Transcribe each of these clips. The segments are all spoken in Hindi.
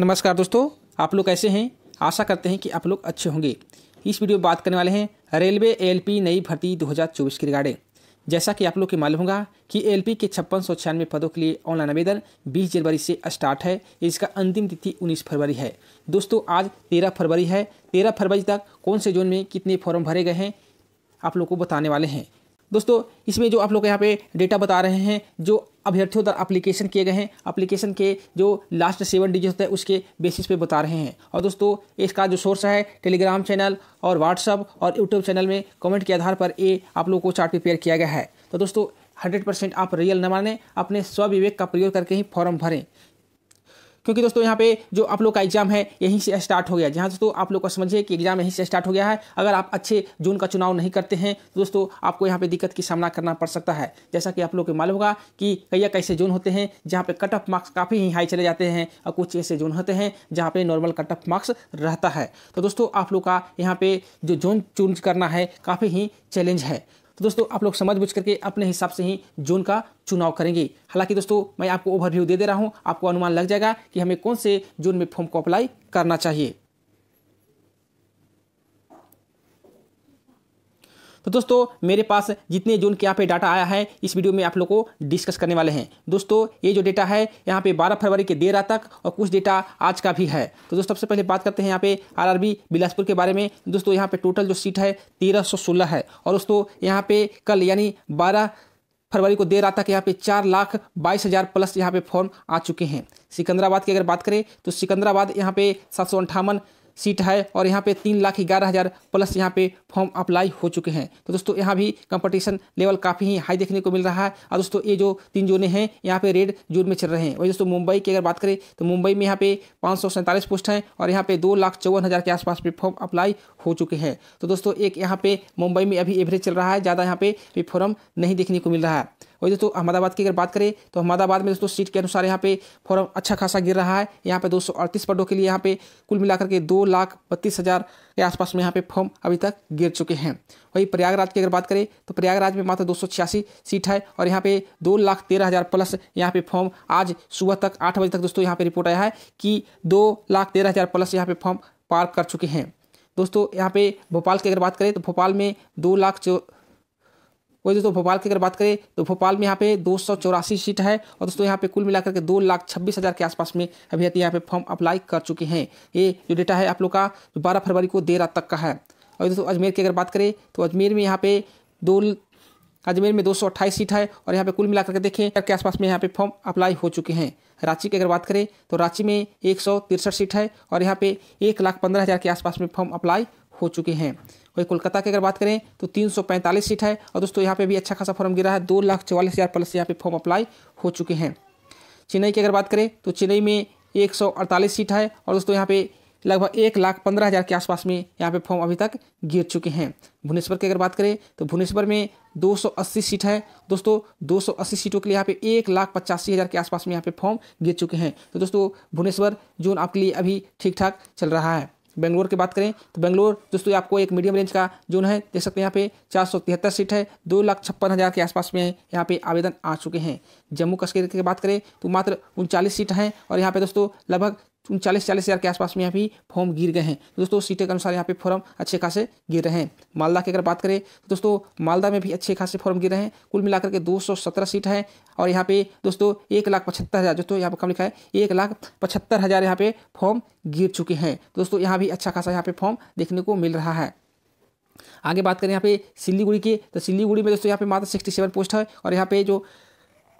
नमस्कार दोस्तों आप लोग कैसे हैं आशा करते हैं कि आप लोग अच्छे होंगे इस वीडियो में बात करने वाले हैं रेलवे एलपी नई भर्ती 2024 की रिगार्डिंग जैसा कि आप लोग के मालूम होगा कि एलपी के छप्पन सौ छियानवे पदों के लिए ऑनलाइन आवेदन 20 जनवरी से स्टार्ट है इसका अंतिम तिथि 19 फरवरी है दोस्तों आज 13 फरवरी है 13 फरवरी तक कौन से जोन में कितने फॉर्म भरे गए हैं आप लोग को बताने वाले हैं दोस्तों इसमें जो आप लोग यहाँ पे डेटा बता रहे हैं जो अभ्यर्थियों द्वारा अप्लीकेशन किए गए हैं अप्लीकेशन के जो लास्ट सेवन डिजिट होते हैं उसके बेसिस पे बता रहे हैं और दोस्तों इसका जो सोर्स है टेलीग्राम चैनल और व्हाट्सअप और यूट्यूब चैनल में कमेंट के आधार पर ये आप लोगों को चार्ट प्रिपेयर किया गया है तो दोस्तों हंड्रेड परसेंट आप रियल न माने अपने स्वविवेक का प्रयोग करके ही फॉर्म भरें क्योंकि दोस्तों यहाँ पे जो आप लोग का एग्जाम है यहीं से स्टार्ट हो गया जहाँ दोस्तों आप लोग को समझिए कि एग्जाम यहीं से स्टार्ट हो गया है अगर आप अच्छे जोन का चुनाव नहीं करते हैं तो दोस्तों आपको यहाँ पे दिक्कत की सामना करना पड़ सकता है जैसा कि आप लोग को मालूम होगा कि कई कैसे जोन होते हैं जहाँ पे कट ऑफ मार्क्स काफ़ी ही हाई चले जाते हैं और कुछ ऐसे जोन होते हैं जहाँ पे नॉर्मल कट ऑफ मार्क्स रहता है तो दोस्तों आप लोग का यहाँ पे जो जोन चूज करना है काफ़ी ही चैलेंज है तो दोस्तों आप लोग समझ बुझ करके अपने हिसाब से ही जोन का चुनाव करेंगे हालांकि दोस्तों मैं आपको ओवरव्यू दे दे रहा हूँ आपको अनुमान लग जाएगा कि हमें कौन से जोन में फॉर्म को अप्लाई करना चाहिए तो दोस्तों मेरे पास जितने जून के यहाँ पे डाटा आया है इस वीडियो में आप लोग को डिस्कस करने वाले हैं दोस्तों ये जो डेटा है यहाँ पे 12 फरवरी के देर रात तक और कुछ डेटा आज का भी है तो दोस्तों सबसे पहले बात करते हैं यहाँ पे आर बिलासपुर के बारे में दोस्तों यहाँ पे टोटल जो सीट है तेरह है और दोस्तों यहाँ पे कल यानी बारह फरवरी को देर रात तक यहाँ पे चार लाख बाईस हज़ार प्लस यहाँ पे फॉर्म आ चुके हैं सिकंदराबाद की अगर बात करें तो सिकंदराबाद यहाँ पे सात सौ अंठावन सीट है और यहाँ पे तीन लाख ग्यारह हज़ार प्लस यहाँ पे फॉर्म अप्लाई हो चुके हैं तो दोस्तों यहाँ भी कंपटीशन लेवल काफ़ी ही हाई देखने को मिल रहा है और दोस्तों ये जो तीन जोने हैं यहाँ पे रेड जोन में चल रहे हैं वही दोस्तों मुंबई की अगर बात करें तो मुंबई में यहाँ पे पाँच पोस्ट हैं और यहाँ पे दो लाख चौवन हज़ार के आसपास पे फॉर्म अप्लाई हो चुके हैं तो दोस्तों एक यहाँ पे मुंबई में अभी एवरेज चल रहा है ज़्यादा यहाँ पे भी फॉर्म नहीं देखने को मिल रहा है वही दोस्तों अहमदाबाद की अगर बात करें तो अहमदाबाद में दोस्तों सीट के अनुसार यहाँ पे फॉरम अच्छा खासा गिर रहा है यहाँ पे दो पदों के लिए यहाँ पे कुल मिलाकर के दो लाख बत्तीस हज़ार के आसपास में यहाँ पे फॉर्म अभी तक गिर चुके हैं वही प्रयागराज की अगर बात करें तो प्रयागराज में मात्र दो सीट है और यहाँ पे दो लाख तेरह हज़ार प्लस यहाँ पे फॉर्म आज सुबह तक आठ बजे तक दोस्तों यहाँ पे रिपोर्ट आया है कि दो लाख तेरह हज़ार प्लस यहाँ पे फॉर्म पार कर चुके हैं दोस्तों यहाँ पे भोपाल की अगर बात करें तो भोपाल में दो लाख वही दोस्तों भोपाल की अगर बात करें तो भोपाल में यहाँ पे दो सीट है और दोस्तों यहाँ पे कुल मिलाकर के दो लाख छब्बीस हज़ार के आसपास में अभ्यर्थी यहाँ पे फॉर्म अप्लाई कर चुके हैं ये जो डेटा है आप लोग का जो बारह फरवरी को देर रात तक का है और दोस्तों अजमेर की अगर बात करें तो अजमेर में यहाँ पे दो अजमेर में दो सीट है और यहाँ पे कुल मिलाकर के देखें के आसपास में यहाँ पे फॉर्म अप्लाई हो चुके हैं रांची की अगर बात करें तो रांची में एक सीट है और यहाँ पे एक लाख पंद्रह हज़ार के आसपास में फॉर्म अप्लाई हो चुके हैं वही कोलकाता की अगर बात करें तो 345 सीट है और दोस्तों यहाँ पे भी अच्छा खासा फॉर्म गिरा है दो लाख चौवालीस हज़ार प्लस यहाँ पे फॉर्म अप्लाई हो चुके हैं चेन्नई की अगर बात करें तो चेन्नई में एक सीट है और दोस्तों यहाँ पे लगभग एक लाख पंद्रह हज़ार के आसपास में यहाँ पे फॉर्म अभी तक गिर चुके हैं भुवनेश्वर की अगर बात करें तो भुवनेश्वर में 280 सीट है दोस्तों 280 सीटों के लिए यहाँ पे एक लाख पचासी हज़ार के आसपास में यहाँ पे फॉर्म गिर चुके हैं तो दोस्तों भुवनेश्वर जोन आपके लिए अभी ठीक ठाक चल रहा है बेंगलोर की बात करें तो बेंगलोर दोस्तों आपको एक मीडियम रेंज का जोन है देख सकते हैं यहाँ पे चार सौ तिहत्तर सीट है दो लाख छप्पन हज़ार के आसपास में यहाँ पे आवेदन आ चुके हैं जम्मू कश्मीर की बात करें तो मात्र उनचालीस सीट हैं और यहाँ पे दोस्तों लगभग उनचालीस चालीस हज़ार के आसपास में यहाँ भी फॉर्म गिर गए हैं तो दोस्तों सीटें के अनुसार यहाँ पे फॉर्म अच्छे खासे गिर रहे हैं मालदा की अगर बात करें तो दोस्तों मालदा में भी अच्छे खासे फॉर्म गिर रहे हैं कुल मिलाकर के दो सीट है और यहाँ पे दोस्तों एक लाख पचहत्तर हज़ार दोस्तों यहाँ पर कम लिखा है एक लाख पचहत्तर हज़ार यहाँ पे फॉर्म गिर चुके हैं दोस्तों यहाँ भी अच्छा खासा यहाँ पे फॉर्म देखने को मिल रहा है आगे बात करें यहाँ पे सिलीगुड़ी की तो सिलीगुड़ी में दोस्तों यहाँ पे मात्र सिक्सटी सेवन पोस्ट है और यहाँ पे जो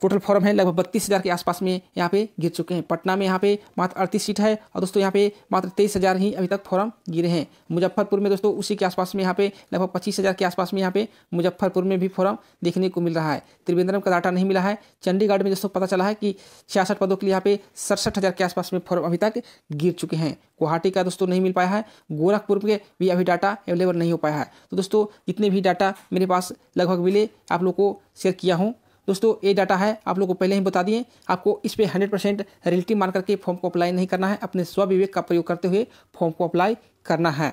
टोटल फॉर्म है लगभग बत्तीस हज़ार के आसपास में यहाँ पे गिर चुके हैं पटना में यहाँ पे मात्र अड़तीस सीट है और दोस्तों यहाँ पे मात्र तेईस हज़ार ही अभी तक फॉर्म गिरे हैं मुजफ्फरपुर में दोस्तों उसी के आसपास में यहाँ पे लगभग पच्चीस हज़ार के आसपास में यहाँ पे मुजफ्फरपुर में भी फॉर्म देखने को मिल रहा है त्रिवेंद्रम का डाटा नहीं मिला है चंडीगढ़ में दोस्तों पता चला है कि छियासठ पदों के लिए यहाँ पे सड़सठ हज़ार के आसपास में फॉर्म अभी तक गिर चुके हैं गुवाहाटी का दोस्तों नहीं मिल पाया है गोरखपुर के भी अभी डाटा अवेलेबल नहीं हो पाया है तो दोस्तों जितने भी डाटा मेरे पास लगभग मिले आप लोग को शेयर किया हूँ दोस्तों ये डाटा है आप लोग को पहले ही बता दिए आपको इस पर हंड्रेड परसेंट रिलेटिव मान करके फॉर्म को अप्लाई नहीं करना है अपने स्वविवेक का प्रयोग करते हुए फॉर्म को अप्लाई करना है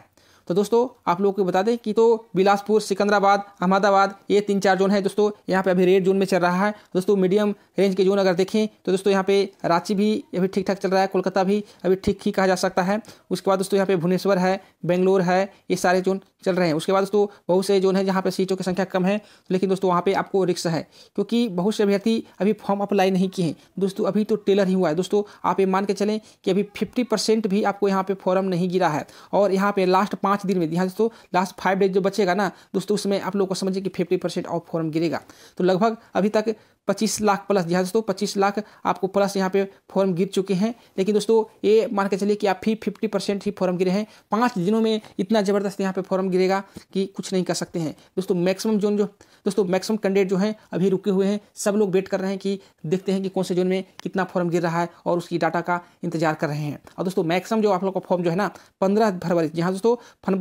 तो दोस्तों आप लोगों को बता दें कि तो बिलासपुर सिकंदराबाद अहमदाबाद ये तीन चार जोन है दोस्तों यहाँ पे अभी रेड जोन में चल रहा है दोस्तों मीडियम रेंज के जोन अगर देखें तो दोस्तों यहाँ पे रांची भी अभी ठीक ठाक चल रहा है कोलकाता भी अभी ठीक ही कहा जा सकता है उसके बाद दोस्तों यहाँ पे भुवनेश्वर है बेंगलोर है ये सारे जोन चल रहे हैं उसके बाद दोस्तों बहुत से जो है जहाँ पर सीटों की संख्या कम है लेकिन दोस्तों वहाँ पर आपको रिक्शा है क्योंकि बहुत से अभ्यर्थी अभी फॉर्म अप्लाई नहीं किए हैं दोस्तों अभी तो टेलर ही हुआ है दोस्तों आप ये मान के चलें कि अभी फिफ्टी भी आपको यहाँ पर फॉर्म नहीं गिरा है और यहाँ पर लास्ट पाँच दिन में यहाँ दोस्तों लास्ट फाइव डेज जो बचेगा ना दोस्तों उसमें आप लोग को समझिए कि फिफ्टी परसेंट ऑफ फॉर्म गिरेगा तो लगभग अभी तक पच्चीस लाख प्लस जी हाँ दोस्तों पच्चीस लाख आपको प्लस यहाँ पे फॉर्म गिर चुके हैं लेकिन दोस्तों ये मान के चलिए कि आप फिर फिफ्टी परसेंट ही फॉर्म गिरे हैं पाँच दिनों में इतना ज़बरदस्त यहाँ पे फॉर्म गिरेगा कि कुछ नहीं कर सकते हैं दोस्तों मैक्सिमम जोन जो दोस्तों मैक्सिमम कैंडिडेट जो हैं अभी रुके हुए हैं सब लोग वेट कर रहे हैं कि देखते हैं कि कौन से जोन में कितना फॉर्म गिर रहा है और उसकी डाटा का इंतजार कर रहे हैं और दोस्तों मैक्सिमम जो आप लोग का फॉर्म जो है ना पंद्रह फरवरी जी हाँ दोस्तों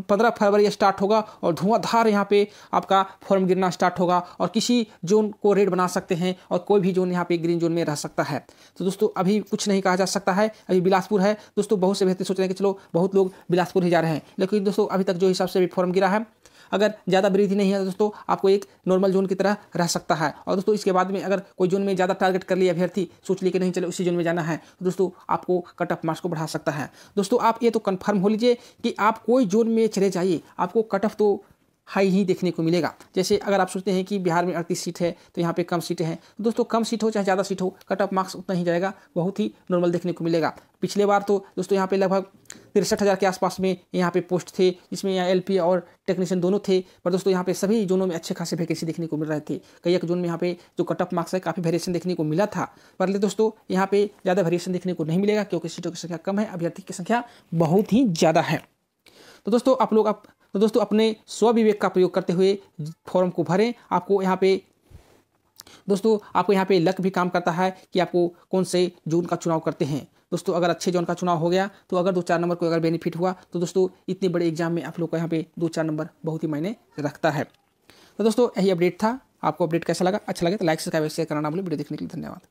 पंद्रह फरवरी स्टार्ट होगा और धुआंधार यहाँ पर आपका फॉर्म गिरना स्टार्ट होगा और किसी जोन को रेड बना सकते हैं में और कोई भी जोन यहाँ पे ग्रीन जोन में रह सकता है तो दोस्तों अभी कुछ नहीं कहा जा सकता है अभी बिलासपुर है दोस्तों बहुत से बेहतर सोच रहे हैं कि चलो बहुत लोग बिलासपुर ही जा रहे हैं लेकिन दोस्तों अभी तक जो हिसाब से फॉर्म गिरा है अगर ज़्यादा वृद्धि नहीं है तो दोस्तों आपको एक नॉर्मल जोन की तरह रह सकता है और दोस्तों इसके बाद में अगर कोई जोन में ज़्यादा टारगेट कर लिया अभ्यर्थी सोच लिए कि नहीं चले उसी जोन में जाना है तो दोस्तों आपको कट ऑफ मार्क्स को बढ़ा सकता है दोस्तों आप ये तो कंफर्म हो लीजिए कि आप कोई जोन में चले जाइए आपको कट ऑफ तो हाई ही देखने को मिलेगा जैसे अगर आप सोचते हैं कि बिहार में अड़तीस सीट है तो यहाँ पे कम सीटें हैं तो दोस्तों कम सीट हो चाहे ज़्यादा सीट हो कट ऑफ मार्क्स उतना ही जाएगा बहुत ही नॉर्मल देखने को मिलेगा पिछले बार तो दोस्तों यहाँ पे लगभग तिरसठ हज़ार के आसपास में यहाँ पे पोस्ट थे जिसमें यहाँ एल और टेक्नीशियन दोनों थे पर दोस्तों यहाँ पे सभी जोनों में अच्छे खासे वैकेंसी देखने को मिल रहे थे कई एक जोन में यहाँ पे जो कट ऑफ मार्क्स है काफ़ी वेरिएशन देखने को मिला था पर ले दोस्तों यहाँ पे ज़्यादा वेरिएशन देखने को नहीं मिलेगा क्योंकि सीटों की संख्या कम है अभ्यर्थी की संख्या बहुत ही ज़्यादा है तो दोस्तों आप लोग आप तो दोस्तों अपने स्वविवेक का प्रयोग करते हुए फॉर्म को भरें आपको यहाँ पे दोस्तों आपको यहाँ पे लक भी काम करता है कि आपको कौन से जोन का चुनाव करते हैं दोस्तों अगर अच्छे जोन का चुनाव हो गया तो अगर दो चार नंबर को अगर बेनिफिट हुआ तो दोस्तों इतने बड़े एग्जाम में आप लोग का यहाँ पे दो चार नंबर बहुत ही मायने रखता है तो दोस्तों यही अपडेट था आपको अपडेट कैसा लगा अच्छा लगे तो लाइक सब्सक्राइब शेयर करना बोले वीडियो देखने के लिए धन्यवाद